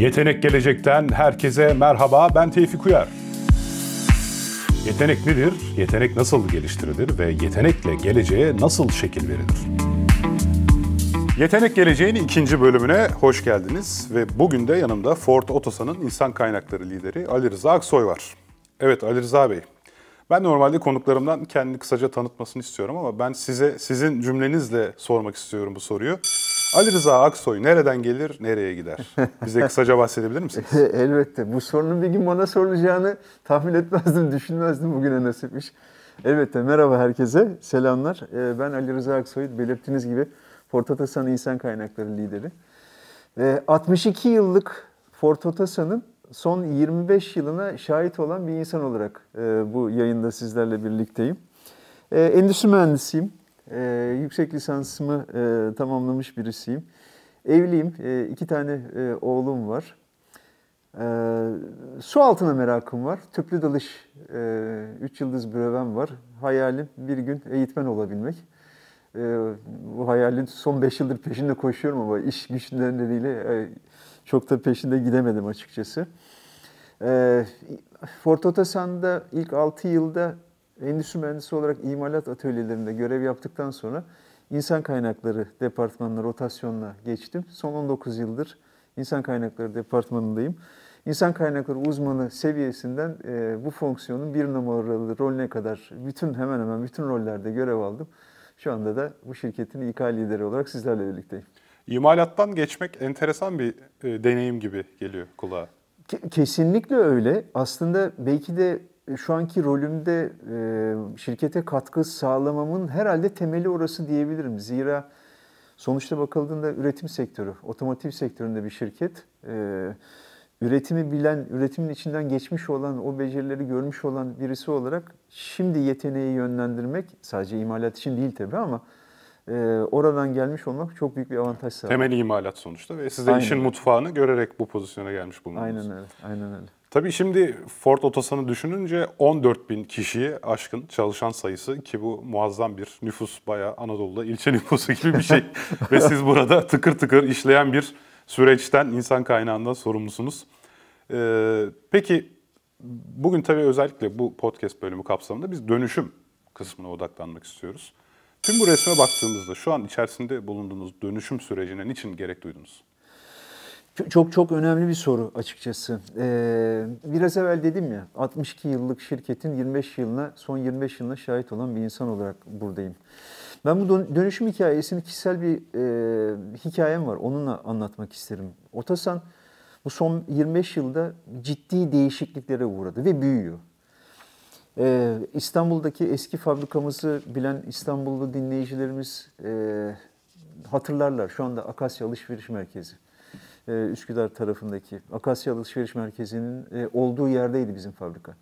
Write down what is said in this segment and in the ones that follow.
Yetenek Gelecek'ten herkese merhaba, ben Tevfik Uyar. Yetenek nedir? Yetenek nasıl geliştirilir ve yetenekle geleceğe nasıl şekil verilir? Yetenek Geleceğin ikinci bölümüne hoş geldiniz ve bugün de yanımda Ford Otosan'ın insan kaynakları lideri Ali Rıza Aksoy var. Evet Ali Rıza Bey, ben normalde konuklarımdan kendini kısaca tanıtmasını istiyorum ama ben size sizin cümlenizle sormak istiyorum bu soruyu. Ali Rıza Aksoy nereden gelir, nereye gider? Bize kısaca bahsedebilir misiniz? E, elbette. Bu sorunun bir gün bana sorulacağını tahmin etmezdim, düşünmezdim bugüne nasipmiş. Elbette. Merhaba herkese. Selamlar. E, ben Ali Rıza Aksoy. Belirttiğiniz gibi Fortotasan İnsan Kaynakları lideri. 62 e, yıllık Fortotasan'ın son 25 yılına şahit olan bir insan olarak bu yayında sizlerle birlikteyim. Endüstri mühendisiyim e, yüksek lisansımı e, tamamlamış birisiyim. Evliyim, e, iki tane e, oğlum var. E, su altına merakım var. Tüplü dalış, e, üç yıldız brevem var. Hayalim bir gün eğitmen olabilmek. E, bu hayalin son beş yıldır peşinde koşuyorum ama iş güçlüğünden nedeniyle e, çok da peşinde gidemedim açıkçası. E, Fort Otosan'da ilk altı yılda endüstri mühendisi olarak imalat atölyelerinde görev yaptıktan sonra insan kaynakları departmanına rotasyonla geçtim. Son 19 yıldır insan kaynakları departmanındayım. İnsan kaynakları uzmanı seviyesinden e, bu fonksiyonun bir numaralı rolüne kadar bütün hemen hemen bütün rollerde görev aldım. Şu anda da bu şirketin İK lideri olarak sizlerle birlikteyim. İmalattan geçmek enteresan bir e, deneyim gibi geliyor kulağa. Kesinlikle öyle. Aslında belki de e, şu anki rolümde e, şirkete katkı sağlamamın herhalde temeli orası diyebilirim. Zira sonuçta bakıldığında üretim sektörü, otomotiv sektöründe bir şirket. E, üretimi bilen, üretimin içinden geçmiş olan, o becerileri görmüş olan birisi olarak şimdi yeteneği yönlendirmek, sadece imalat için değil tabii ama e, oradan gelmiş olmak çok büyük bir avantaj sağlıyor. Temel imalat sonuçta ve siz de aynen işin mutfağını görerek bu pozisyona gelmiş bulunuyorsunuz. Aynen öyle, aynen öyle. Tabii şimdi Ford Otosan'ı düşününce 14 bin kişiye aşkın çalışan sayısı ki bu muazzam bir nüfus bayağı Anadolu'da ilçe nüfusu gibi bir şey. Ve siz burada tıkır tıkır işleyen bir süreçten insan kaynağından sorumlusunuz. Ee, peki bugün tabii özellikle bu podcast bölümü kapsamında biz dönüşüm kısmına odaklanmak istiyoruz. Tüm bu resme baktığımızda şu an içerisinde bulunduğunuz dönüşüm sürecine niçin gerek duydunuz? Çok çok önemli bir soru açıkçası. Ee, biraz evvel dedim ya 62 yıllık şirketin 25 yılına son 25 yılına şahit olan bir insan olarak buradayım. Ben bu dönüşüm hikayesini kişisel bir e, hikayem var. Onunla anlatmak isterim. Otasan bu son 25 yılda ciddi değişikliklere uğradı ve büyüyor. Ee, İstanbul'daki eski fabrikamızı bilen İstanbullu dinleyicilerimiz e, hatırlarlar. Şu anda Akasya Alışveriş Merkezi. E, Üsküdar tarafındaki Akasya Alışveriş Merkezi'nin e, olduğu yerdeydi bizim fabrika.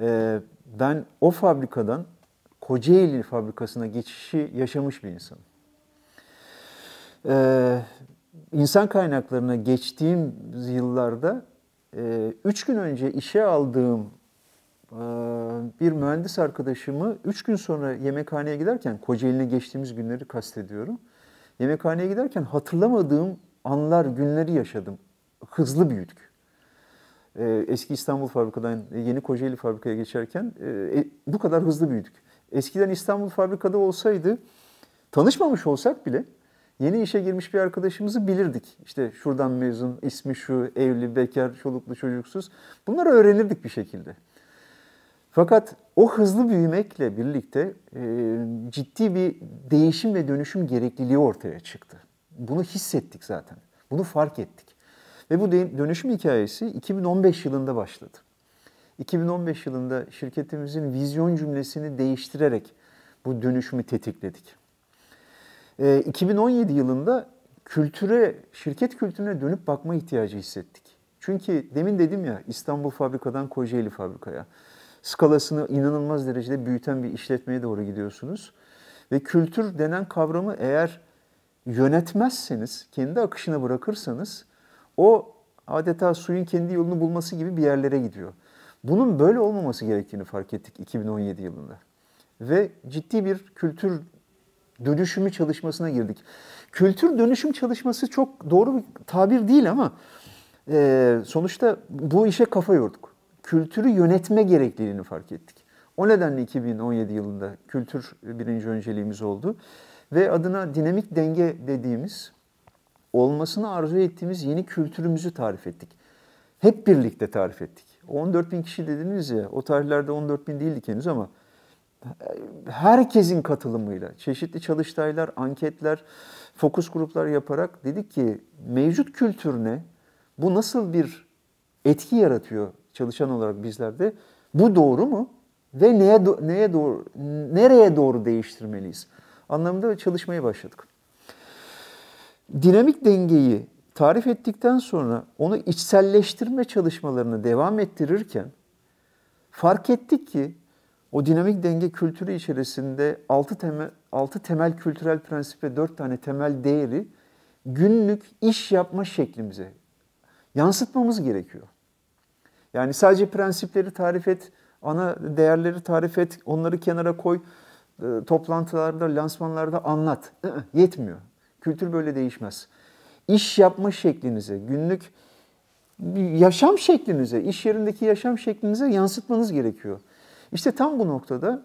E, ben o fabrikadan Kocaeli fabrikasına geçişi yaşamış bir insanım. İnsan kaynaklarına geçtiğim yıllarda üç gün önce işe aldığım bir mühendis arkadaşımı üç gün sonra yemekhaneye giderken, Kocaeli'ne geçtiğimiz günleri kastediyorum. Yemekhaneye giderken hatırlamadığım anlar, günleri yaşadım. Hızlı büyüdük. E, eski İstanbul fabrikadan yeni Kocaeli fabrikaya geçerken e, e, bu kadar hızlı büyüdük. Eskiden İstanbul fabrikada olsaydı, tanışmamış olsak bile yeni işe girmiş bir arkadaşımızı bilirdik. İşte şuradan mezun, ismi şu, evli, bekar, çoluklu, çocuksuz. Bunları öğrenirdik bir şekilde. Fakat o hızlı büyümekle birlikte e, ciddi bir değişim ve dönüşüm gerekliliği ortaya çıktı bunu hissettik zaten. Bunu fark ettik. Ve bu dönüşüm hikayesi 2015 yılında başladı. 2015 yılında şirketimizin vizyon cümlesini değiştirerek bu dönüşümü tetikledik. 2017 ee, yılında kültüre, şirket kültürüne dönüp bakma ihtiyacı hissettik. Çünkü demin dedim ya İstanbul fabrikadan Kocaeli fabrikaya. Skalasını inanılmaz derecede büyüten bir işletmeye doğru gidiyorsunuz. Ve kültür denen kavramı eğer yönetmezseniz, kendi akışına bırakırsanız o adeta suyun kendi yolunu bulması gibi bir yerlere gidiyor. Bunun böyle olmaması gerektiğini fark ettik 2017 yılında. Ve ciddi bir kültür dönüşümü çalışmasına girdik. Kültür dönüşüm çalışması çok doğru bir tabir değil ama e, sonuçta bu işe kafa yorduk. Kültürü yönetme gerekliliğini fark ettik. O nedenle 2017 yılında kültür birinci önceliğimiz oldu ve adına dinamik denge dediğimiz olmasını arzu ettiğimiz yeni kültürümüzü tarif ettik. Hep birlikte tarif ettik. 14 bin kişi dediniz ya, o tarihlerde 14 bin değildik henüz ama herkesin katılımıyla çeşitli çalıştaylar, anketler, fokus gruplar yaparak dedik ki mevcut kültürüne Bu nasıl bir etki yaratıyor çalışan olarak bizlerde? Bu doğru mu? Ve neye neye doğru nereye doğru değiştirmeliyiz? anlamında çalışmaya başladık. Dinamik dengeyi tarif ettikten sonra onu içselleştirme çalışmalarını devam ettirirken fark ettik ki o dinamik denge kültürü içerisinde 6 temel 6 temel kültürel prensip ve 4 tane temel değeri günlük iş yapma şeklimize yansıtmamız gerekiyor. Yani sadece prensipleri tarif et, ana değerleri tarif et, onları kenara koy. E, toplantılarda, lansmanlarda anlat. Yetmiyor. Kültür böyle değişmez. İş yapma şeklinize, günlük yaşam şeklinize, iş yerindeki yaşam şeklinize yansıtmanız gerekiyor. İşte tam bu noktada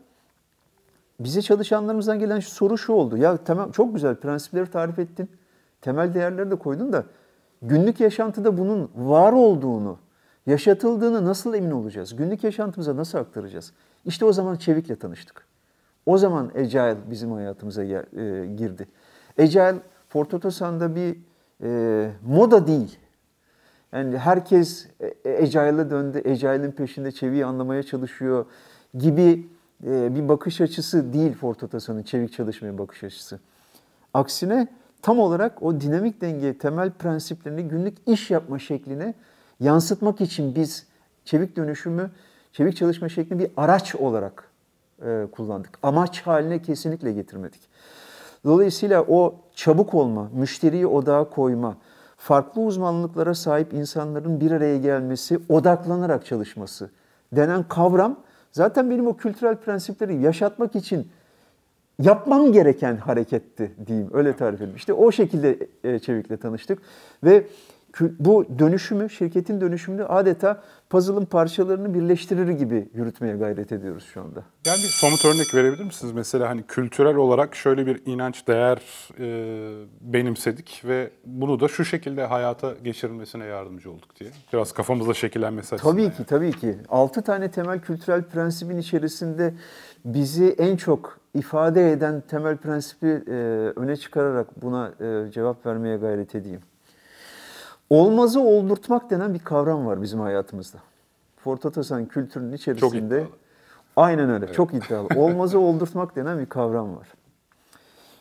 bize çalışanlarımızdan gelen soru şu oldu. Ya tamam çok güzel prensipleri tarif ettin. Temel değerleri de koydun da günlük yaşantıda bunun var olduğunu, yaşatıldığını nasıl emin olacağız? Günlük yaşantımıza nasıl aktaracağız? İşte o zaman Çevik'le tanıştık. O zaman Agile bizim hayatımıza e, girdi. Agile Fortotosan'da bir e, moda değil. Yani herkes e, e, Agile'a döndü, Agile'in peşinde çeviyi anlamaya çalışıyor gibi e, bir bakış açısı değil Fortotosan'ın çevik çalışmaya bakış açısı. Aksine tam olarak o dinamik denge temel prensiplerini günlük iş yapma şekline yansıtmak için biz çevik dönüşümü, çevik çalışma şeklini bir araç olarak e, kullandık. Amaç haline kesinlikle getirmedik. Dolayısıyla o çabuk olma, müşteriyi odağa koyma, farklı uzmanlıklara sahip insanların bir araya gelmesi, odaklanarak çalışması denen kavram zaten benim o kültürel prensipleri yaşatmak için yapmam gereken hareketti diyeyim. Öyle tarif edeyim. İşte o şekilde e, Çevik'le tanıştık ve bu dönüşümü, şirketin dönüşümünü adeta puzzle'ın parçalarını birleştirir gibi yürütmeye gayret ediyoruz şu anda. Yani bir somut örnek verebilir misiniz? Mesela hani kültürel olarak şöyle bir inanç, değer e, benimsedik ve bunu da şu şekilde hayata geçirilmesine yardımcı olduk diye. Biraz kafamızda şekillenmesi açısından. Tabii ki, tabii ki. Altı tane temel kültürel prensibin içerisinde bizi en çok ifade eden temel prensibi e, öne çıkararak buna e, cevap vermeye gayret edeyim. Olmazı oldurtmak denen bir kavram var bizim hayatımızda. Fort Atasan kültürünün içerisinde çok aynen öyle evet. çok iddialı. Olmazı oldurtmak denen bir kavram var.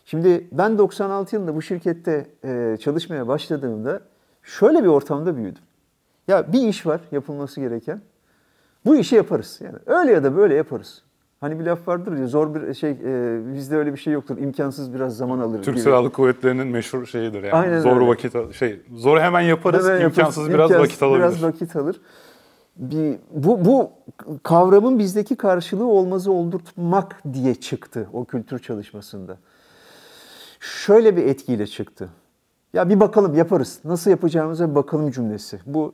Şimdi ben 96 yılında bu şirkette e, çalışmaya başladığımda şöyle bir ortamda büyüdüm. Ya bir iş var yapılması gereken. Bu işi yaparız. Yani öyle ya da böyle yaparız. Hani bir laf vardır ya zor bir şey e, bizde öyle bir şey yoktur. imkansız biraz zaman alır. Türk gibi. Silahlı Kuvvetleri'nin meşhur şeyidir yani. Aynen zor öyle. vakit şey zor hemen yaparız. Evet, imkansız yaparız, biraz imkansız, vakit alır. Biraz vakit alır. Bir bu bu kavramın bizdeki karşılığı olmazı oldurtmak diye çıktı o kültür çalışmasında. Şöyle bir etkiyle çıktı. Ya bir bakalım yaparız. Nasıl yapacağımıza bir bakalım cümlesi. Bu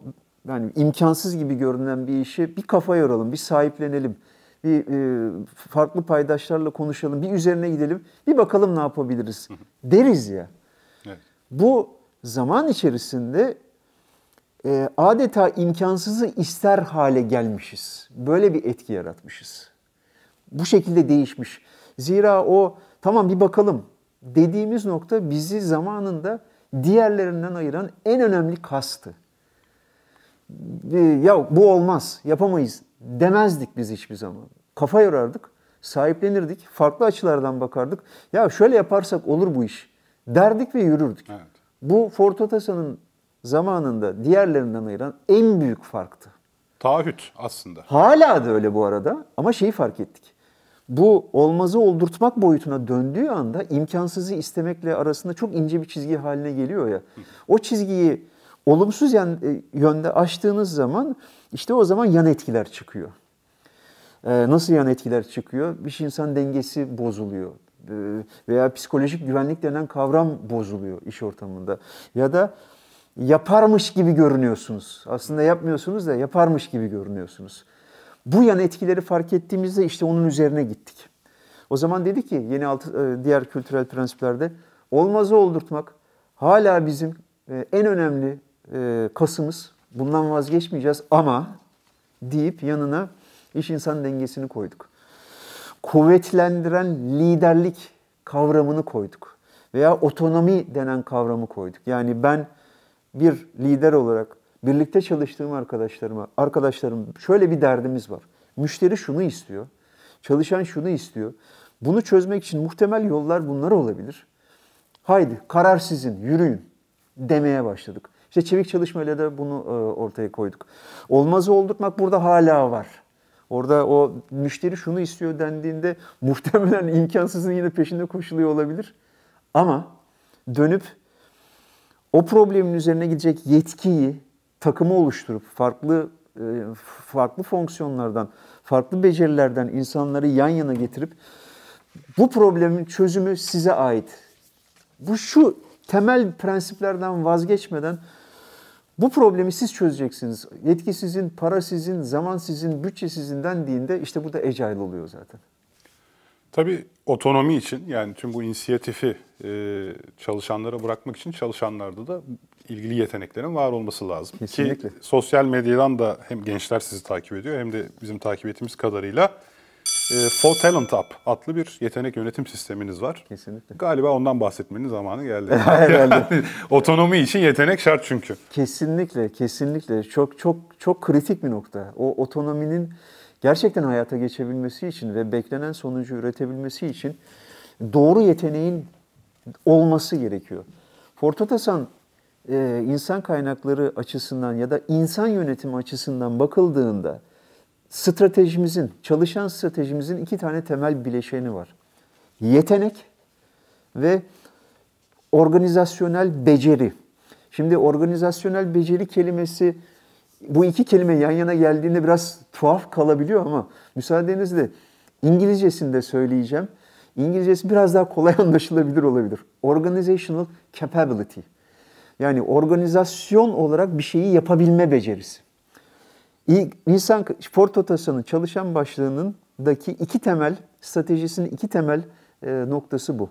yani imkansız gibi görünen bir işi bir kafa yoralım, bir sahiplenelim bir e, farklı paydaşlarla konuşalım, bir üzerine gidelim, bir bakalım ne yapabiliriz deriz ya. Evet. Bu zaman içerisinde e, adeta imkansızı ister hale gelmişiz. Böyle bir etki yaratmışız. Bu şekilde değişmiş. Zira o tamam bir bakalım dediğimiz nokta bizi zamanında diğerlerinden ayıran en önemli kastı. ya bu olmaz, yapamayız demezdik biz hiçbir zaman. Kafa yorardık, sahiplenirdik, farklı açılardan bakardık. Ya şöyle yaparsak olur bu iş derdik ve yürürdük. Evet. Bu Fortotasa'nın zamanında diğerlerinden ayıran en büyük farktı. Taahhüt aslında. Hala da öyle bu arada ama şeyi fark ettik. Bu olmazı oldurtmak boyutuna döndüğü anda imkansızı istemekle arasında çok ince bir çizgi haline geliyor ya. O çizgiyi olumsuz e, yönde açtığınız zaman işte o zaman yan etkiler çıkıyor. E, nasıl yan etkiler çıkıyor? Bir şey insan dengesi bozuluyor e, veya psikolojik güvenlik denen kavram bozuluyor iş ortamında. Ya da yaparmış gibi görünüyorsunuz. Aslında yapmıyorsunuz da yaparmış gibi görünüyorsunuz. Bu yan etkileri fark ettiğimizde işte onun üzerine gittik. O zaman dedi ki yeni altı, diğer kültürel prensiplerde olmazı oldurtmak hala bizim en önemli e, kasımız. Bundan vazgeçmeyeceğiz ama deyip yanına iş insan dengesini koyduk. Kuvvetlendiren liderlik kavramını koyduk. Veya otonomi denen kavramı koyduk. Yani ben bir lider olarak birlikte çalıştığım arkadaşlarıma, arkadaşlarım şöyle bir derdimiz var. Müşteri şunu istiyor, çalışan şunu istiyor. Bunu çözmek için muhtemel yollar bunlar olabilir. Haydi karar sizin, yürüyün demeye başladık. İşte çevik çalışmayla da bunu e, ortaya koyduk. Olmazı oldurtmak burada hala var. Orada o müşteri şunu istiyor dendiğinde muhtemelen imkansızın yine peşinde koşuluyor olabilir. Ama dönüp o problemin üzerine gidecek yetkiyi takımı oluşturup farklı e, farklı fonksiyonlardan, farklı becerilerden insanları yan yana getirip bu problemin çözümü size ait. Bu şu temel prensiplerden vazgeçmeden bu problemi siz çözeceksiniz. Yetki sizin, para sizin, zaman sizin, bütçe sizin dendiğinde işte bu da ecail oluyor zaten. Tabii otonomi için yani tüm bu inisiyatifi e, çalışanlara bırakmak için çalışanlarda da ilgili yeteneklerin var olması lazım. Kesinlikle. Ki sosyal medyadan da hem gençler sizi takip ediyor hem de bizim takip ettiğimiz kadarıyla e, ee, For Talent Up adlı bir yetenek yönetim sisteminiz var. Kesinlikle. Galiba ondan bahsetmenin zamanı geldi. Herhalde. Yani, otonomi için yetenek şart çünkü. Kesinlikle, kesinlikle. Çok çok çok kritik bir nokta. O otonominin gerçekten hayata geçebilmesi için ve beklenen sonucu üretebilmesi için doğru yeteneğin olması gerekiyor. Fortatasan e, insan kaynakları açısından ya da insan yönetimi açısından bakıldığında stratejimizin, çalışan stratejimizin iki tane temel bileşeni var. Yetenek ve organizasyonel beceri. Şimdi organizasyonel beceri kelimesi bu iki kelime yan yana geldiğinde biraz tuhaf kalabiliyor ama müsaadenizle İngilizcesinde söyleyeceğim. İngilizcesi biraz daha kolay anlaşılabilir olabilir. Organizational capability. Yani organizasyon olarak bir şeyi yapabilme becerisi. İnsan Ford Otosan'ın çalışan başlığının daki iki temel, stratejisinin iki temel e, noktası bu.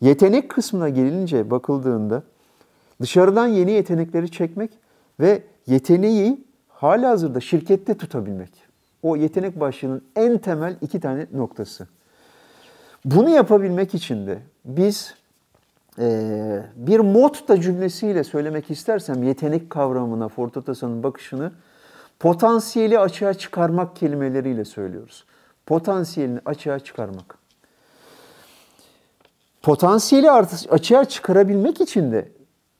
Yetenek kısmına gelince bakıldığında dışarıdan yeni yetenekleri çekmek ve yeteneği hala hazırda şirkette tutabilmek. O yetenek başlığının en temel iki tane noktası. Bunu yapabilmek için de biz e, bir motto cümlesiyle söylemek istersem yetenek kavramına, Ford Otosan'ın bakışını Potansiyeli açığa çıkarmak kelimeleriyle söylüyoruz. Potansiyelini açığa çıkarmak. Potansiyeli açığa çıkarabilmek için de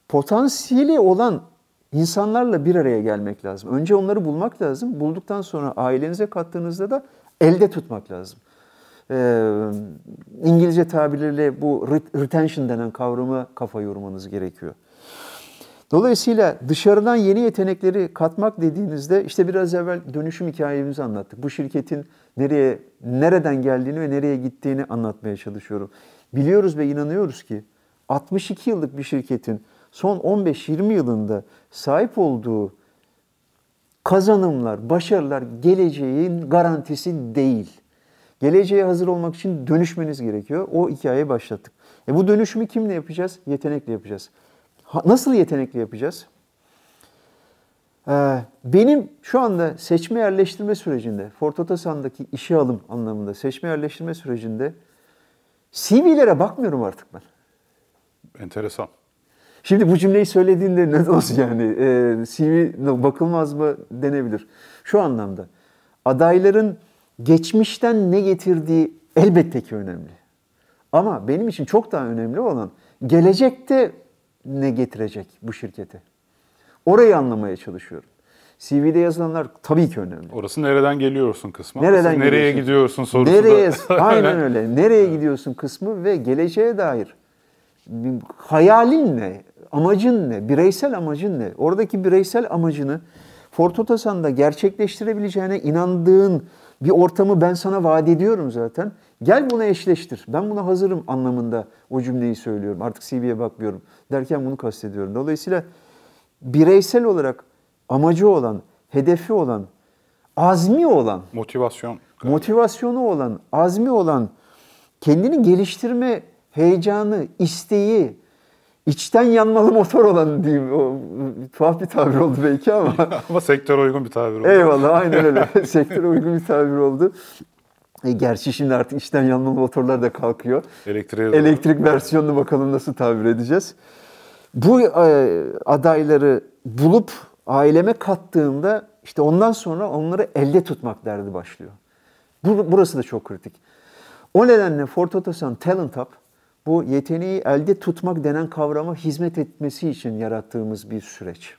potansiyeli olan insanlarla bir araya gelmek lazım. Önce onları bulmak lazım. Bulduktan sonra ailenize kattığınızda da elde tutmak lazım. Ee, İngilizce tabirleriyle bu retention denen kavramı kafa yormanız gerekiyor. Dolayısıyla dışarıdan yeni yetenekleri katmak dediğinizde işte biraz evvel dönüşüm hikayemizi anlattık. Bu şirketin nereye nereden geldiğini ve nereye gittiğini anlatmaya çalışıyorum. Biliyoruz ve inanıyoruz ki 62 yıllık bir şirketin son 15-20 yılında sahip olduğu kazanımlar, başarılar geleceğin garantisi değil. Geleceğe hazır olmak için dönüşmeniz gerekiyor. O hikayeyi başlattık. E bu dönüşümü kimle yapacağız? Yetenekle yapacağız. Nasıl yetenekli yapacağız? Ee, benim şu anda seçme yerleştirme sürecinde, Ford Otosan'daki işe alım anlamında seçme yerleştirme sürecinde CV'lere bakmıyorum artık ben. Enteresan. Şimdi bu cümleyi söylediğinde ne olsun yani e, ee, CV bakılmaz mı denebilir. Şu anlamda adayların geçmişten ne getirdiği elbette ki önemli. Ama benim için çok daha önemli olan gelecekte ne getirecek bu şirkete? Orayı anlamaya çalışıyorum. CV'de yazılanlar tabii ki önemli. Orası nereden geliyorsun kısmı. Nereden nereye gidiyorsun, gidiyorsun sorusu nereye, da. aynen öyle. Nereye gidiyorsun kısmı ve geleceğe dair hayalin ne? Amacın ne? Bireysel amacın ne? Oradaki bireysel amacını Ford gerçekleştirebileceğine inandığın bir ortamı ben sana vaat ediyorum zaten. Gel buna eşleştir. Ben buna hazırım anlamında o cümleyi söylüyorum. Artık CV'ye bakmıyorum derken bunu kastediyorum. Dolayısıyla bireysel olarak amacı olan, hedefi olan, azmi olan, motivasyon motivasyonu olan, azmi olan, kendini geliştirme heyecanı, isteği, içten yanmalı motor olan diyeyim. O, tuhaf bir tabir oldu belki ama. ama sektör uygun bir tabir oldu. Eyvallah aynen öyle. sektöre uygun bir tabir oldu. E, gerçi şimdi artık içten yanmalı motorlar da kalkıyor. Elektriğe Elektrik var. versiyonunu bakalım nasıl tabir edeceğiz. Bu e, adayları bulup aileme kattığımda işte ondan sonra onları elde tutmak derdi başlıyor. Burası da çok kritik. O nedenle Ford Otosan Talent Hub bu yeteneği elde tutmak denen kavrama hizmet etmesi için yarattığımız bir süreç.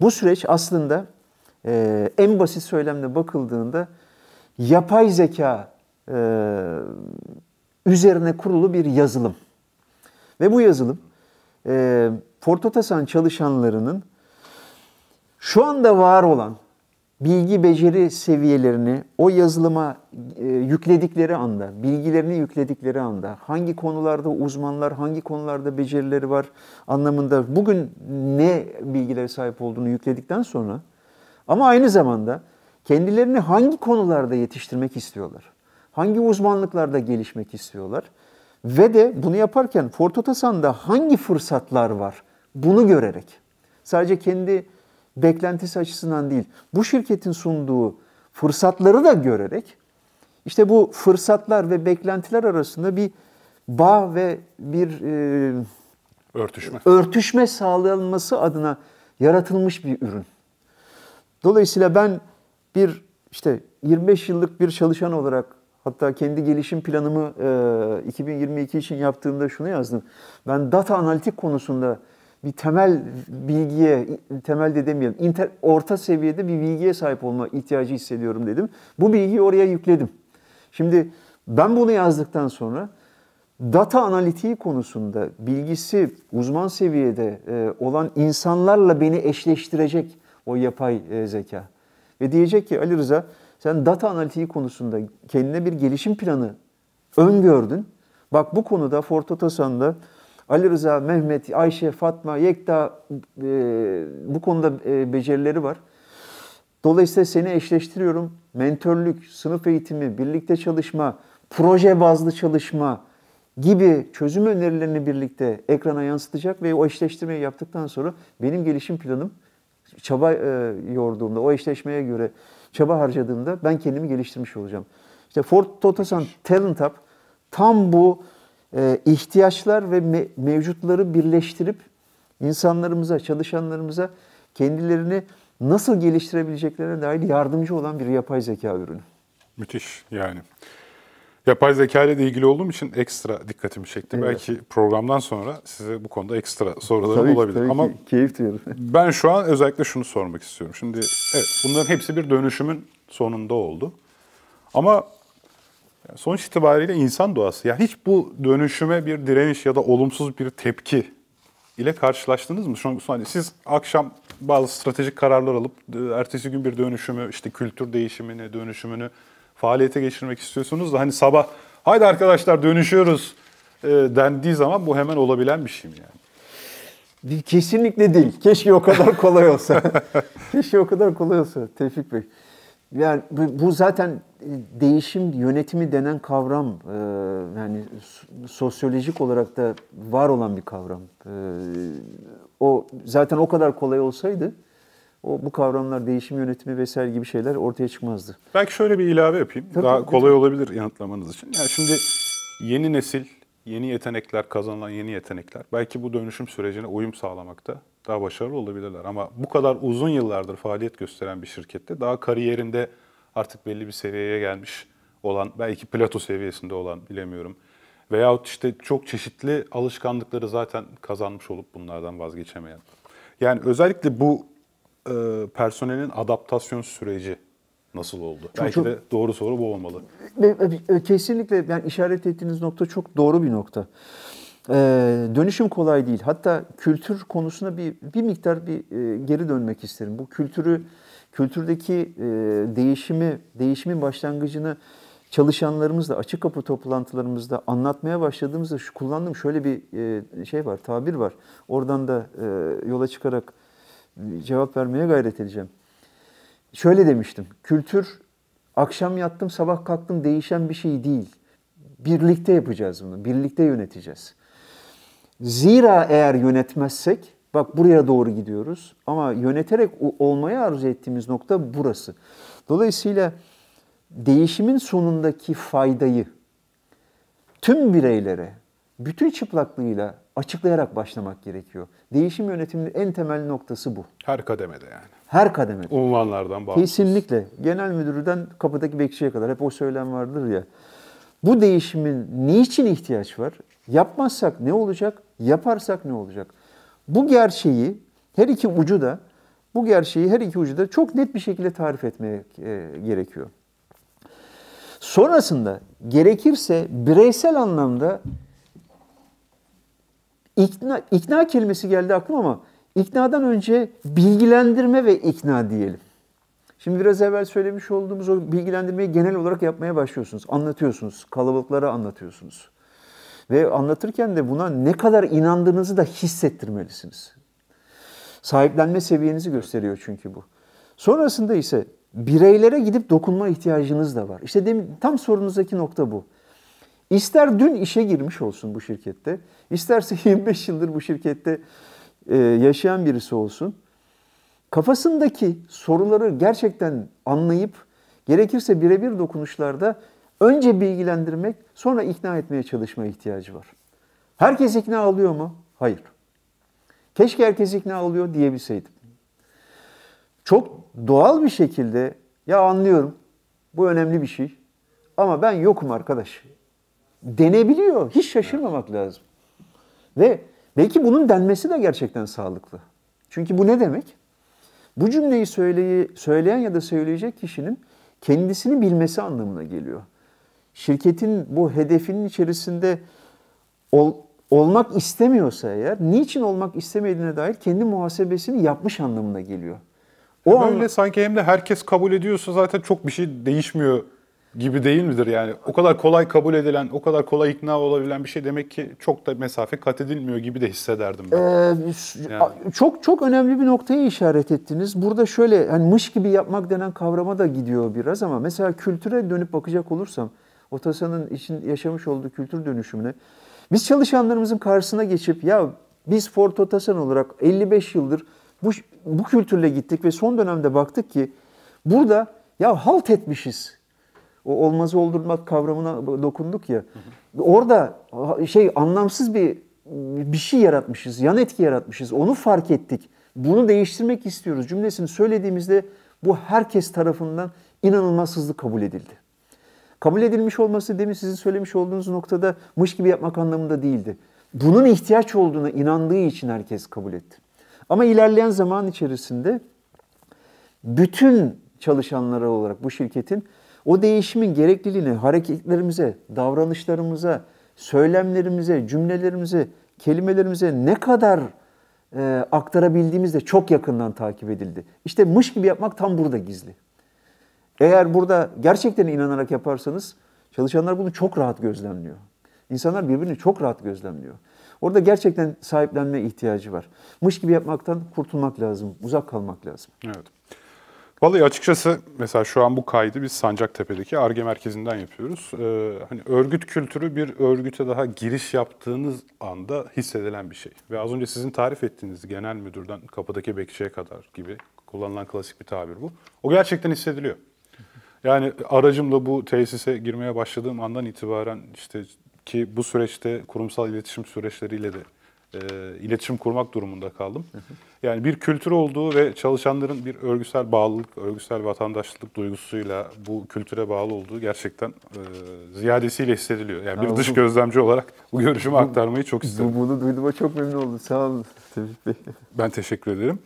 Bu süreç aslında e, en basit söylemle bakıldığında yapay zeka e, üzerine kurulu bir yazılım. Ve bu yazılım e, Fortotasan çalışanlarının şu anda var olan bilgi beceri seviyelerini o yazılıma e, yükledikleri anda, bilgilerini yükledikleri anda hangi konularda uzmanlar, hangi konularda becerileri var anlamında bugün ne bilgilere sahip olduğunu yükledikten sonra ama aynı zamanda kendilerini hangi konularda yetiştirmek istiyorlar? Hangi uzmanlıklarda gelişmek istiyorlar? Ve de bunu yaparken Fortotasan'da hangi fırsatlar var? Bunu görerek. Sadece kendi beklentisi açısından değil, bu şirketin sunduğu fırsatları da görerek işte bu fırsatlar ve beklentiler arasında bir bağ ve bir e, örtüşme örtüşme sağlanması adına yaratılmış bir ürün. Dolayısıyla ben bir işte 25 yıllık bir çalışan olarak hatta kendi gelişim planımı e, 2022 için yaptığımda şunu yazdım. Ben data analitik konusunda bir temel bilgiye, temel de demeyelim, inter, orta seviyede bir bilgiye sahip olma ihtiyacı hissediyorum dedim. Bu bilgiyi oraya yükledim. Şimdi ben bunu yazdıktan sonra data analitiği konusunda bilgisi uzman seviyede e, olan insanlarla beni eşleştirecek o yapay e, zeka. Ve diyecek ki Ali Rıza sen data analitiği konusunda kendine bir gelişim planı öngördün. Bak bu konuda Fortotasan'da Ali Rıza, Mehmet, Ayşe, Fatma, Yekta e, bu konuda e, becerileri var. Dolayısıyla seni eşleştiriyorum. Mentörlük, sınıf eğitimi, birlikte çalışma, proje bazlı çalışma gibi çözüm önerilerini birlikte ekrana yansıtacak ve o eşleştirmeyi yaptıktan sonra benim gelişim planım çaba e, yorduğumda, o eşleşmeye göre çaba harcadığımda ben kendimi geliştirmiş olacağım. İşte Ford Totosan Talent Hub tam bu e, ihtiyaçlar ve mevcutları birleştirip insanlarımıza, çalışanlarımıza kendilerini nasıl geliştirebileceklerine dair yardımcı olan bir yapay zeka ürünü. Müthiş yani. Yapay zeka ile ilgili olduğum için ekstra dikkatimi çekti. Evet. Belki programdan sonra size bu konuda ekstra sorularım tabii ki, olabilir. Tabii Ama ki, keyif duyuyorum. Ben şu an özellikle şunu sormak istiyorum. Şimdi evet bunların hepsi bir dönüşümün sonunda oldu. Ama yani sonuç itibariyle insan doğası. Yani hiç bu dönüşüme bir direniş ya da olumsuz bir tepki ile karşılaştınız mı? Çünkü hani siz akşam bazı stratejik kararlar alıp e, ertesi gün bir dönüşümü, işte kültür değişimini, dönüşümünü faaliyete geçirmek istiyorsunuz da hani sabah haydi arkadaşlar dönüşüyoruz e, dendiği zaman bu hemen olabilen bir şey mi yani? Kesinlikle değil. Keşke o kadar kolay olsa. Keşke o kadar kolay olsa Tevfik Bey. Yani bu zaten e, değişim yönetimi denen kavram e, yani sosyolojik olarak da var olan bir kavram. E, o zaten o kadar kolay olsaydı o bu kavramlar değişim yönetimi vesaire gibi şeyler ortaya çıkmazdı. Belki şöyle bir ilave yapayım. Tabii, Daha tabii. kolay olabilir yanıtlamanız için. Yani şimdi yeni nesil yeni yetenekler, kazanılan yeni yetenekler belki bu dönüşüm sürecine uyum sağlamakta daha başarılı olabilirler. Ama bu kadar uzun yıllardır faaliyet gösteren bir şirkette daha kariyerinde artık belli bir seviyeye gelmiş olan, belki plato seviyesinde olan bilemiyorum. Veyahut işte çok çeşitli alışkanlıkları zaten kazanmış olup bunlardan vazgeçemeyen. Yani özellikle bu e, personelin adaptasyon süreci nasıl oldu? Çok, Belki de doğru soru bu olmalı. E, e, kesinlikle yani işaret ettiğiniz nokta çok doğru bir nokta. Ee, dönüşüm kolay değil. Hatta kültür konusuna bir bir miktar bir e, geri dönmek isterim. Bu kültürü kültürdeki e, değişimi değişimin başlangıcını çalışanlarımızla açık kapı toplantılarımızda anlatmaya başladığımızda şu kullandığım şöyle bir e, şey var tabir var. Oradan da e, yola çıkarak e, cevap vermeye gayret edeceğim şöyle demiştim. Kültür akşam yattım sabah kalktım değişen bir şey değil. Birlikte yapacağız bunu. Birlikte yöneteceğiz. Zira eğer yönetmezsek bak buraya doğru gidiyoruz ama yöneterek olmayı arzu ettiğimiz nokta burası. Dolayısıyla değişimin sonundaki faydayı tüm bireylere bütün çıplaklığıyla açıklayarak başlamak gerekiyor. Değişim yönetiminin en temel noktası bu. Her kademede yani. Her kademede. Unvanlardan bağlı. Kesinlikle. Genel müdürden kapıdaki bekçiye kadar. Hep o söylem vardır ya. Bu değişimin niçin ihtiyaç var? Yapmazsak ne olacak? Yaparsak ne olacak? Bu gerçeği her iki ucu da bu gerçeği her iki ucu da çok net bir şekilde tarif etmeye e, gerekiyor. Sonrasında gerekirse bireysel anlamda ikna, ikna kelimesi geldi aklıma ama İknadan önce bilgilendirme ve ikna diyelim. Şimdi biraz evvel söylemiş olduğumuz o bilgilendirmeyi genel olarak yapmaya başlıyorsunuz. Anlatıyorsunuz, kalabalıklara anlatıyorsunuz. Ve anlatırken de buna ne kadar inandığınızı da hissettirmelisiniz. Sahiplenme seviyenizi gösteriyor çünkü bu. Sonrasında ise bireylere gidip dokunma ihtiyacınız da var. İşte tam sorunuzdaki nokta bu. İster dün işe girmiş olsun bu şirkette, isterse 25 yıldır bu şirkette e, yaşayan birisi olsun. Kafasındaki soruları gerçekten anlayıp gerekirse birebir dokunuşlarda önce bilgilendirmek, sonra ikna etmeye çalışma ihtiyacı var. Herkes ikna alıyor mu? Hayır. Keşke herkes ikna alıyor diyebilseydim. Çok doğal bir şekilde ya anlıyorum bu önemli bir şey ama ben yokum arkadaş. Denebiliyor. Hiç şaşırmamak lazım. Ve Belki bunun denmesi de gerçekten sağlıklı. Çünkü bu ne demek? Bu cümleyi söyleyi, söyleyen ya da söyleyecek kişinin kendisini bilmesi anlamına geliyor. Şirketin bu hedefinin içerisinde ol, olmak istemiyorsa eğer, niçin olmak istemediğine dair kendi muhasebesini yapmış anlamına geliyor. O öyle anla... sanki hem de herkes kabul ediyorsa zaten çok bir şey değişmiyor gibi değil midir yani? O kadar kolay kabul edilen, o kadar kolay ikna olabilen bir şey demek ki çok da mesafe kat edilmiyor gibi de hissederdim ben. Ee, yani. Çok çok önemli bir noktaya işaret ettiniz. Burada şöyle hani mış gibi yapmak denen kavrama da gidiyor biraz ama mesela kültüre dönüp bakacak olursam Otasan'ın için yaşamış olduğu kültür dönüşümüne biz çalışanlarımızın karşısına geçip ya biz Fort Otasan olarak 55 yıldır bu, bu kültürle gittik ve son dönemde baktık ki burada ya halt etmişiz o olmazı oldurmak kavramına dokunduk ya. Hı hı. Orada şey anlamsız bir bir şey yaratmışız, yan etki yaratmışız. Onu fark ettik. Bunu değiştirmek istiyoruz cümlesini söylediğimizde bu herkes tarafından inanılmaz hızlı kabul edildi. Kabul edilmiş olması demin sizin söylemiş olduğunuz noktada mış gibi yapmak anlamında değildi. Bunun ihtiyaç olduğuna inandığı için herkes kabul etti. Ama ilerleyen zaman içerisinde bütün çalışanlara olarak bu şirketin o değişimin gerekliliğini hareketlerimize, davranışlarımıza, söylemlerimize, cümlelerimize, kelimelerimize ne kadar e, aktarabildiğimiz de çok yakından takip edildi. İşte mış gibi yapmak tam burada gizli. Eğer burada gerçekten inanarak yaparsanız çalışanlar bunu çok rahat gözlemliyor. İnsanlar birbirini çok rahat gözlemliyor. Orada gerçekten sahiplenme ihtiyacı var. Mış gibi yapmaktan kurtulmak lazım, uzak kalmak lazım. Evet. Vallahi açıkçası mesela şu an bu kaydı biz Sancaktepe'deki ARGE merkezinden yapıyoruz. Ee, hani örgüt kültürü bir örgüte daha giriş yaptığınız anda hissedilen bir şey. Ve az önce sizin tarif ettiğiniz genel müdürden kapıdaki bekçiye kadar gibi kullanılan klasik bir tabir bu. O gerçekten hissediliyor. Yani aracımla bu tesise girmeye başladığım andan itibaren işte ki bu süreçte kurumsal iletişim süreçleriyle de e, iletişim kurmak durumunda kaldım. Yani bir kültür olduğu ve çalışanların bir örgüsel bağlılık, örgüsel vatandaşlık duygusuyla bu kültüre bağlı olduğu gerçekten e, ziyadesiyle hissediliyor. Yani bir Ama dış bu- gözlemci olarak bu görüşümü aktarmayı çok isterim. bunu duyduğuma çok memnun oldum. Sağ olun Tevfik Bey. Ben teşekkür ederim.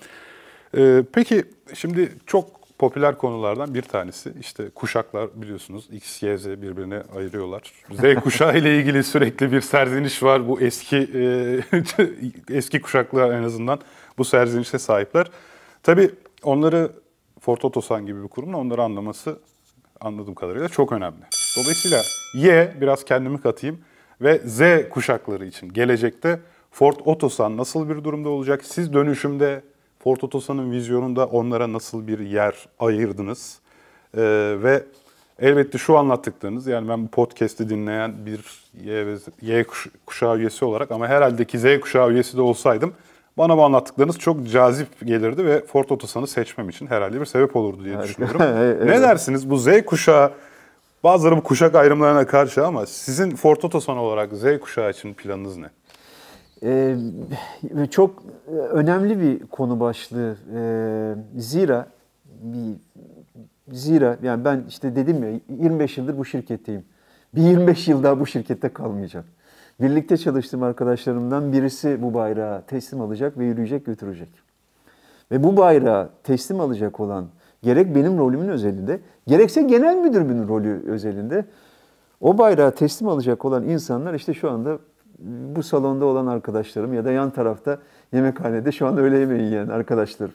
Ee, peki şimdi çok popüler konulardan bir tanesi. İşte kuşaklar biliyorsunuz X, Y, Z birbirine ayırıyorlar. Z kuşağı ile ilgili sürekli bir serzeniş var. Bu eski e, eski kuşaklar en azından bu serzenişe sahipler. Tabii onları Fort Otosan gibi bir kurumla onları anlaması anladığım kadarıyla çok önemli. Dolayısıyla Y biraz kendimi katayım ve Z kuşakları için gelecekte Ford Otosan nasıl bir durumda olacak? Siz dönüşümde Ford Otosan'ın vizyonunda onlara nasıl bir yer ayırdınız? E, ve elbette şu anlattıklarınız, yani ben bu podcast'i dinleyen bir Y, y kuşağı üyesi olarak ama herhalde ki Z kuşağı üyesi de olsaydım bana bu anlattıklarınız çok cazip gelirdi ve Ford Otosan'ı seçmem için herhalde bir sebep olurdu diye düşünüyorum. Ne dersiniz bu Z kuşağı, bazıları bu kuşak ayrımlarına karşı ama sizin Ford Otosan olarak Z kuşağı için planınız ne? Ee, çok önemli bir konu başlığı. Ee, zira bir, zira yani ben işte dedim ya 25 yıldır bu şirketteyim. Bir 25 yıl daha bu şirkette kalmayacağım. Birlikte çalıştığım arkadaşlarımdan birisi bu bayrağı teslim alacak ve yürüyecek götürecek. Ve bu bayrağı teslim alacak olan gerek benim rolümün özelinde gerekse genel müdürümün rolü özelinde o bayrağı teslim alacak olan insanlar işte şu anda bu salonda olan arkadaşlarım ya da yan tarafta yemekhanede şu an öğle yemeği yiyen arkadaşlarım.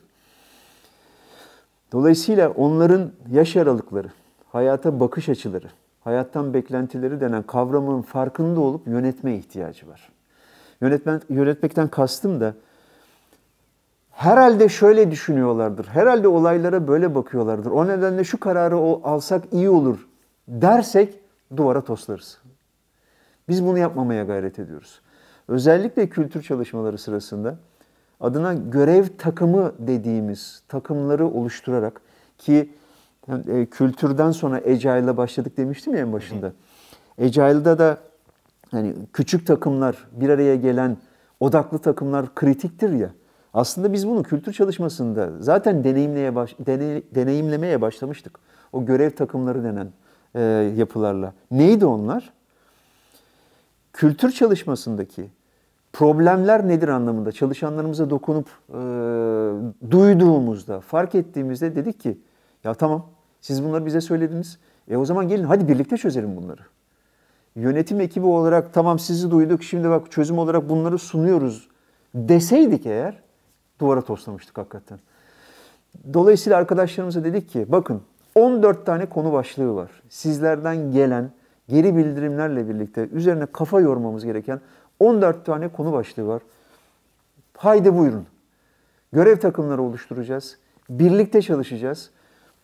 Dolayısıyla onların yaş aralıkları, hayata bakış açıları, hayattan beklentileri denen kavramın farkında olup yönetme ihtiyacı var. Yönetmen, yönetmekten kastım da herhalde şöyle düşünüyorlardır, herhalde olaylara böyle bakıyorlardır, o nedenle şu kararı alsak iyi olur dersek duvara toslarız. Biz bunu yapmamaya gayret ediyoruz. Özellikle kültür çalışmaları sırasında adına görev takımı dediğimiz takımları oluşturarak ki e, kültürden sonra Ecail'la başladık demiştim ya en başında. Ecail'da da hani küçük takımlar bir araya gelen odaklı takımlar kritiktir ya. Aslında biz bunu kültür çalışmasında zaten deneyimleye baş, deney, deneyimlemeye başlamıştık. O görev takımları denen e, yapılarla. Neydi onlar? kültür çalışmasındaki problemler nedir anlamında çalışanlarımıza dokunup e, duyduğumuzda, fark ettiğimizde dedik ki ya tamam siz bunları bize söylediniz. E o zaman gelin hadi birlikte çözelim bunları. Yönetim ekibi olarak tamam sizi duyduk şimdi bak çözüm olarak bunları sunuyoruz deseydik eğer duvara toslamıştık hakikaten. Dolayısıyla arkadaşlarımıza dedik ki bakın 14 tane konu başlığı var. Sizlerden gelen geri bildirimlerle birlikte üzerine kafa yormamız gereken 14 tane konu başlığı var. Haydi buyurun. Görev takımları oluşturacağız. Birlikte çalışacağız.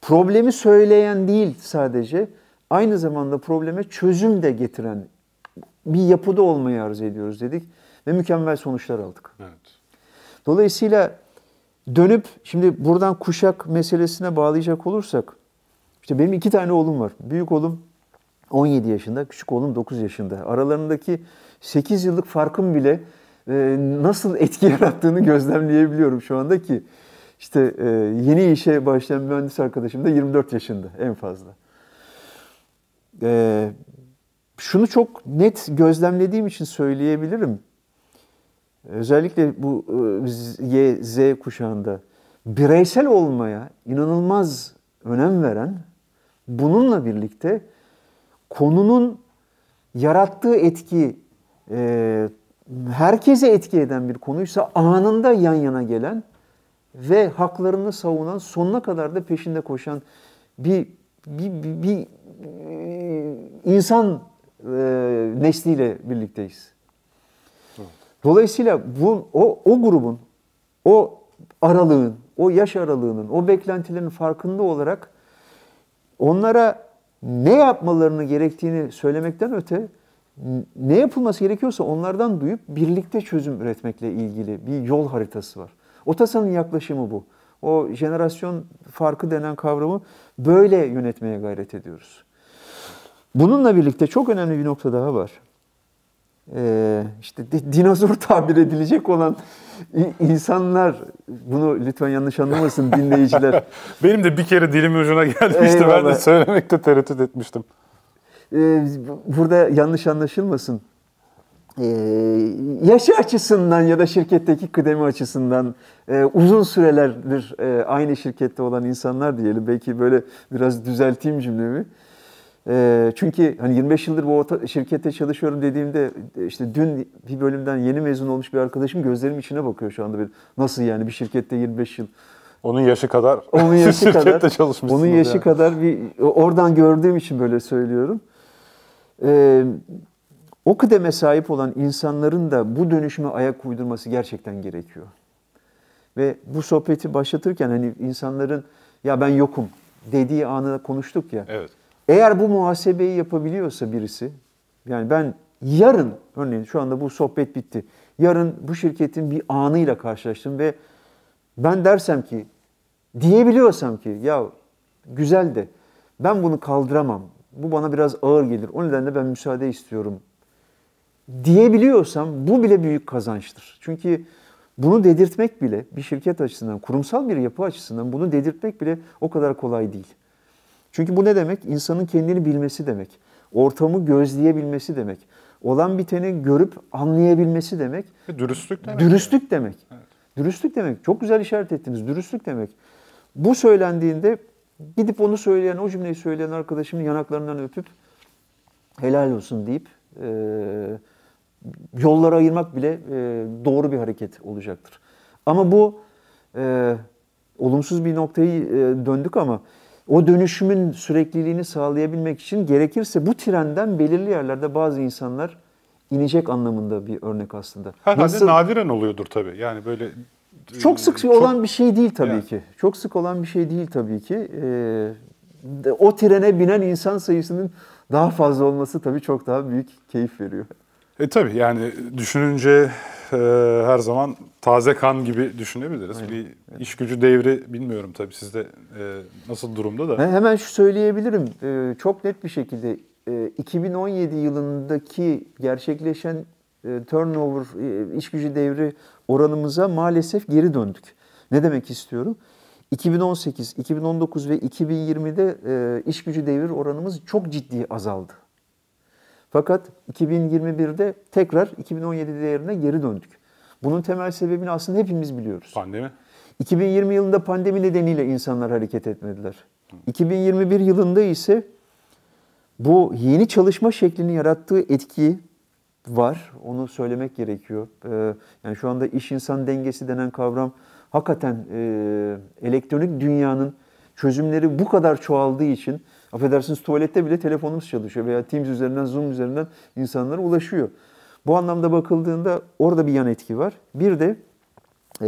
Problemi söyleyen değil sadece, aynı zamanda probleme çözüm de getiren bir yapıda olmayı arz ediyoruz dedik ve mükemmel sonuçlar aldık. Evet. Dolayısıyla dönüp şimdi buradan kuşak meselesine bağlayacak olursak işte benim iki tane oğlum var. Büyük oğlum 17 yaşında, küçük oğlum 9 yaşında. Aralarındaki 8 yıllık farkın bile e, nasıl etki yarattığını gözlemleyebiliyorum şu anda ki işte e, yeni işe başlayan mühendis arkadaşım da 24 yaşında en fazla. E, şunu çok net gözlemlediğim için söyleyebilirim. Özellikle bu Y, Z kuşağında bireysel olmaya inanılmaz önem veren, bununla birlikte konunun yarattığı etki e, herkese etki eden bir konuysa anında yan yana gelen ve haklarını savunan sonuna kadar da peşinde koşan bir bir, bir, bir e, insan e, nesliyle birlikteyiz. Dolayısıyla bu o, o grubun, o aralığın, o yaş aralığının, o beklentilerin farkında olarak onlara ne yapmalarını gerektiğini söylemekten öte ne yapılması gerekiyorsa onlardan duyup birlikte çözüm üretmekle ilgili bir yol haritası var. Otasa'nın yaklaşımı bu. O jenerasyon farkı denen kavramı böyle yönetmeye gayret ediyoruz. Bununla birlikte çok önemli bir nokta daha var e, işte dinozor tabir edilecek olan insanlar bunu lütfen yanlış anlamasın dinleyiciler. Benim de bir kere dilim ucuna gelmişti Eyvallah. ben de söylemekte tereddüt etmiştim. Ee, burada yanlış anlaşılmasın. Ee, yaşı açısından ya da şirketteki kıdemi açısından e, uzun sürelerdir e, aynı şirkette olan insanlar diyelim. Belki böyle biraz düzelteyim cümlemi. Ee, çünkü hani 25 yıldır bu şirkette çalışıyorum dediğimde e, işte dün bir bölümden yeni mezun olmuş bir arkadaşım gözlerim içine bakıyor şu anda. Bir, nasıl yani bir şirkette 25 yıl onun yaşı kadar. Onun yaşı kadar. Onun yaşı yani. kadar bir oradan gördüğüm için böyle söylüyorum. Ee, o kıdeme sahip olan insanların da bu dönüşüme ayak uydurması gerçekten gerekiyor. Ve bu sohbeti başlatırken hani insanların ya ben yokum dediği anı konuştuk ya. Evet. Eğer bu muhasebeyi yapabiliyorsa birisi, yani ben yarın, örneğin şu anda bu sohbet bitti, yarın bu şirketin bir anıyla karşılaştım ve ben dersem ki, diyebiliyorsam ki ya güzel de ben bunu kaldıramam, bu bana biraz ağır gelir, o nedenle ben müsaade istiyorum diyebiliyorsam bu bile büyük kazançtır. Çünkü bunu dedirtmek bile bir şirket açısından, kurumsal bir yapı açısından bunu dedirtmek bile o kadar kolay değil. Çünkü bu ne demek? İnsanın kendini bilmesi demek. Ortamı gözleyebilmesi demek. Olan biteni görüp anlayabilmesi demek. E, dürüstlük demek. Dürüstlük yani. demek. Evet. Dürüstlük demek. Çok güzel işaret ettiniz. Dürüstlük demek. Bu söylendiğinde gidip onu söyleyen, o cümleyi söyleyen arkadaşımın yanaklarından öpüp helal olsun deyip e, yollara ayırmak bile e, doğru bir hareket olacaktır. Ama bu e, olumsuz bir noktayı e, döndük ama o dönüşümün sürekliliğini sağlayabilmek için gerekirse bu trenden belirli yerlerde bazı insanlar inecek anlamında bir örnek aslında. Herhalde Nasıl... nadiren oluyordur tabii. Yani böyle çok sık e, çok... olan bir şey değil tabii yani. ki. Çok sık olan bir şey değil tabii ki. Ee, o trene binen insan sayısının daha fazla olması tabii çok daha büyük keyif veriyor. E tabii yani düşününce e, her zaman taze kan gibi düşünebiliriz. Aynen. Bir iş gücü devri bilmiyorum tabii sizde e, nasıl durumda da. hemen şu söyleyebilirim. E, çok net bir şekilde e, 2017 yılındaki gerçekleşen e, turnover, e, iş gücü devri oranımıza maalesef geri döndük. Ne demek istiyorum? 2018, 2019 ve 2020'de e, iş gücü devir oranımız çok ciddi azaldı. Fakat 2021'de tekrar 2017 değerine geri döndük. Bunun temel sebebini aslında hepimiz biliyoruz. Pandemi. 2020 yılında pandemi nedeniyle insanlar hareket etmediler. 2021 yılında ise bu yeni çalışma şeklini yarattığı etki var. Onu söylemek gerekiyor. Ee, yani şu anda iş insan dengesi denen kavram hakikaten e, elektronik dünyanın çözümleri bu kadar çoğaldığı için affedersiniz tuvalette bile telefonumuz çalışıyor veya Teams üzerinden, Zoom üzerinden insanlara ulaşıyor. Bu anlamda bakıldığında orada bir yan etki var. Bir de e,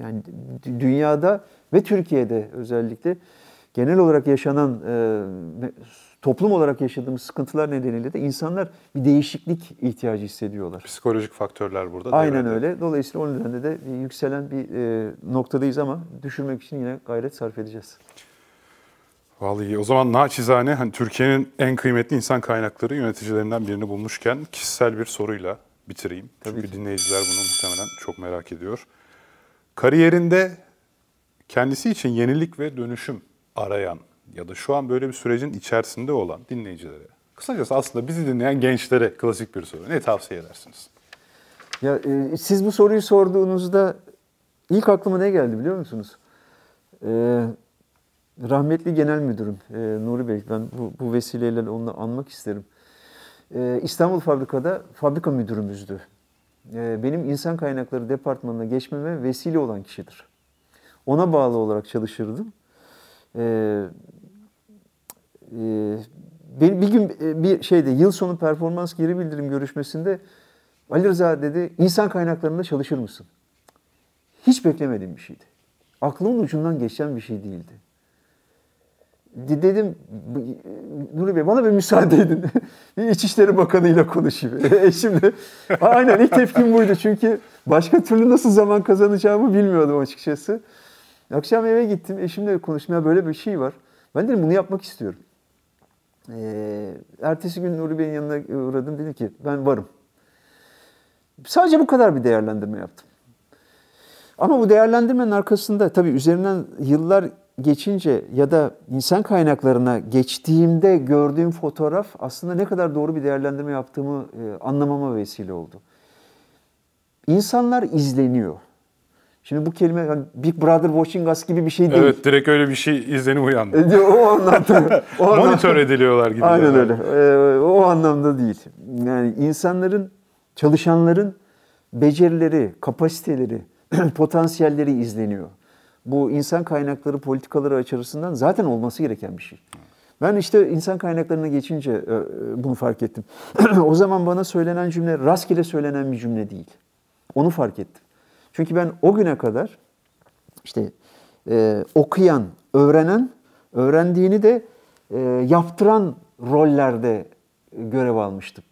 yani dünyada ve Türkiye'de özellikle genel olarak yaşanan e, toplum olarak yaşadığımız sıkıntılar nedeniyle de insanlar bir değişiklik ihtiyacı hissediyorlar. Psikolojik faktörler burada. Aynen devrede. öyle. Dolayısıyla o nedenle de yükselen bir e, noktadayız ama düşürmek için yine gayret sarf edeceğiz. Vallahi o zaman naçizane hani Türkiye'nin en kıymetli insan kaynakları yöneticilerinden birini bulmuşken kişisel bir soruyla bitireyim. Tabii Çünkü ki. dinleyiciler bunu muhtemelen çok merak ediyor. Kariyerinde kendisi için yenilik ve dönüşüm arayan ya da şu an böyle bir sürecin içerisinde olan dinleyicilere, kısacası aslında bizi dinleyen gençlere klasik bir soru. Ne tavsiye edersiniz? Ya e, siz bu soruyu sorduğunuzda ilk aklıma ne geldi biliyor musunuz? Eee Rahmetli Genel Müdürüm e, Nuri Bey, ben bu, bu vesileyle onu anmak isterim. E, İstanbul Fabrika'da fabrika müdürümüzdü. E, benim insan kaynakları departmanına geçmeme vesile olan kişidir. Ona bağlı olarak çalışırdım. E, e, bir, bir gün e, bir şeyde yıl sonu performans geri bildirim görüşmesinde Ali Rıza dedi insan kaynaklarında çalışır mısın? Hiç beklemediğim bir şeydi. Aklımın ucundan geçen bir şey değildi dedim Nuri Bey bana bir müsaade edin. bir İçişleri Bakanı ile konuşayım. Eşim de aynen ilk tepkim buydu. Çünkü başka türlü nasıl zaman kazanacağımı bilmiyordum açıkçası. Akşam eve gittim. Eşimle konuşmaya böyle bir şey var. Ben dedim bunu yapmak istiyorum. Ee, ertesi gün Nuri Bey'in yanına uğradım. Dedi ki ben varım. Sadece bu kadar bir değerlendirme yaptım. Ama bu değerlendirmenin arkasında tabii üzerinden yıllar geçince ya da insan kaynaklarına geçtiğimde gördüğüm fotoğraf aslında ne kadar doğru bir değerlendirme yaptığımı e, anlamama vesile oldu. İnsanlar izleniyor. Şimdi bu kelime hani Big Brother watching us gibi bir şey değil. Evet direkt öyle bir şey izlenim uyandı. E, o anlamda. O anlamda. Monitör ediliyorlar gibi. Aynen öyle. E, o anlamda değil. Yani insanların, çalışanların becerileri, kapasiteleri, potansiyelleri izleniyor bu insan kaynakları politikaları açısından zaten olması gereken bir şey. Ben işte insan kaynaklarına geçince e, e, bunu fark ettim. o zaman bana söylenen cümle rastgele söylenen bir cümle değil. Onu fark ettim. Çünkü ben o güne kadar işte e, okuyan, öğrenen, öğrendiğini de e, yaptıran rollerde görev almıştım.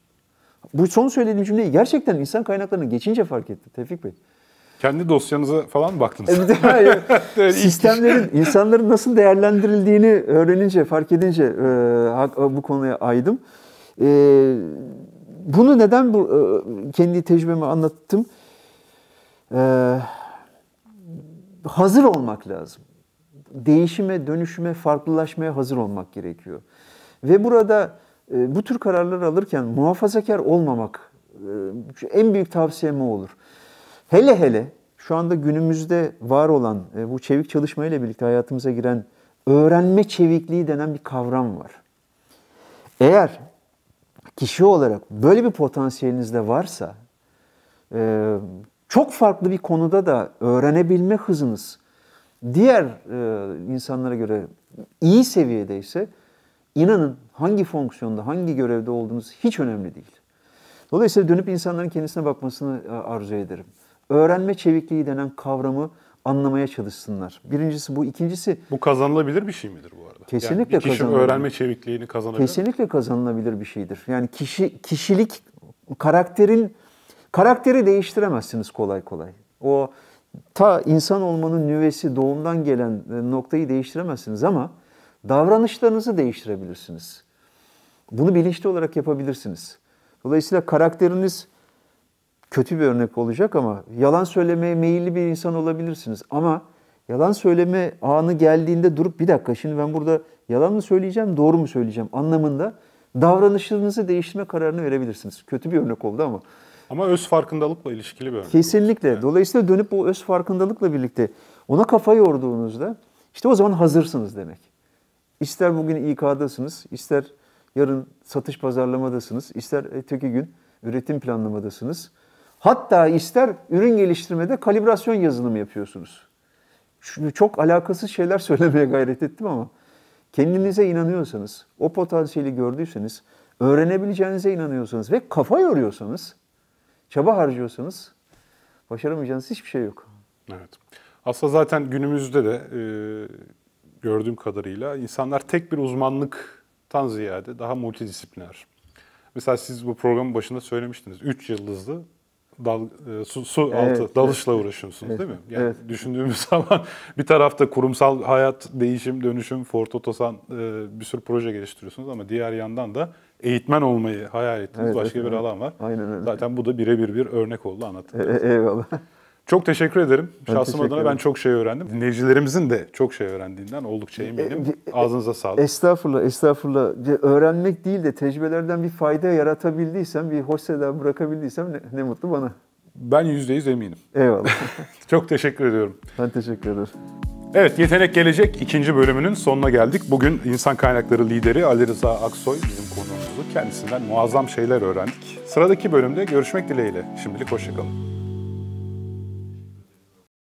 Bu son söylediğim cümleyi gerçekten insan kaynaklarına geçince fark ettim Tevfik Bey. Kendi dosyanıza falan mı baktınız? E, Sistemlerin, insanların nasıl değerlendirildiğini öğrenince, fark edince e, e, bu konuya aydım. bunu neden bu, kendi tecrübemi anlattım? hazır olmak lazım. Değişime, dönüşüme, farklılaşmaya hazır olmak gerekiyor. Ve burada bu tür kararlar alırken muhafazakar olmamak en büyük tavsiyem o olur. Hele hele şu anda günümüzde var olan e, bu çevik çalışmayla birlikte hayatımıza giren öğrenme çevikliği denen bir kavram var. Eğer kişi olarak böyle bir potansiyeliniz de varsa e, çok farklı bir konuda da öğrenebilme hızınız diğer e, insanlara göre iyi seviyede ise inanın hangi fonksiyonda, hangi görevde olduğunuz hiç önemli değil. Dolayısıyla dönüp insanların kendisine bakmasını arzu ederim öğrenme çevikliği denen kavramı anlamaya çalışsınlar. Birincisi bu. ikincisi Bu kazanılabilir bir şey midir bu arada? Kesinlikle yani bir kişi öğrenme çevikliğini kazanabilir. Kesinlikle kazanılabilir bir şeydir. Yani kişi kişilik karakterin karakteri değiştiremezsiniz kolay kolay. O ta insan olmanın nüvesi doğumdan gelen e, noktayı değiştiremezsiniz ama davranışlarınızı değiştirebilirsiniz. Bunu bilinçli olarak yapabilirsiniz. Dolayısıyla karakteriniz kötü bir örnek olacak ama yalan söylemeye meyilli bir insan olabilirsiniz. Ama yalan söyleme anı geldiğinde durup bir dakika şimdi ben burada yalan mı söyleyeceğim, doğru mu söyleyeceğim anlamında davranışlarınızı değiştirme kararını verebilirsiniz. Kötü bir örnek oldu ama. Ama öz farkındalıkla ilişkili bir örnek. Kesinlikle. Yani. Dolayısıyla dönüp bu öz farkındalıkla birlikte ona kafa yorduğunuzda işte o zaman hazırsınız demek. İster bugün İK'dasınız, ister yarın satış pazarlamadasınız, ister öteki e, gün üretim planlamadasınız. Hatta ister ürün geliştirmede kalibrasyon yazılımı yapıyorsunuz. Şimdi çok alakasız şeyler söylemeye gayret ettim ama kendinize inanıyorsanız, o potansiyeli gördüyseniz, öğrenebileceğinize inanıyorsanız ve kafa yoruyorsanız, çaba harcıyorsanız başaramayacağınız hiçbir şey yok. Evet. Aslında zaten günümüzde de e, gördüğüm kadarıyla insanlar tek bir uzmanlıktan ziyade daha multidisipliner. Mesela siz bu programın başında söylemiştiniz. Üç yıldızlı dal, e, su, su evet, altı dalışla evet, uğraşıyorsunuz evet, değil mi? Yani evet. düşündüğümüz zaman bir tarafta kurumsal hayat, değişim, dönüşüm, Ford Otosan e, bir sürü proje geliştiriyorsunuz ama diğer yandan da eğitmen olmayı hayal ettiğiniz evet, başka evet, bir alan var. Aynen öyle. Zaten bu da birebir bir örnek oldu anlattık. E, e, eyvallah. Çok teşekkür ederim. Ben Şahsım teşekkür adına ederim. ben çok şey öğrendim. Dinleyicilerimizin de çok şey öğrendiğinden oldukça e, e, eminim. E, e, Ağzınıza sağlık. Estağfurullah, estağfurullah. Öğrenmek değil de tecrübelerden bir fayda yaratabildiysem, bir hoş seda bırakabildiysem ne, ne mutlu bana. Ben %100 eminim. Eyvallah. çok teşekkür ediyorum. Ben teşekkür ederim. Evet, Yetenek Gelecek ikinci bölümünün sonuna geldik. Bugün insan kaynakları lideri Ali Rıza Aksoy bizim konuğumuzdu. Kendisinden muazzam şeyler öğrendik. Sıradaki bölümde görüşmek dileğiyle. Şimdilik hoşçakalın.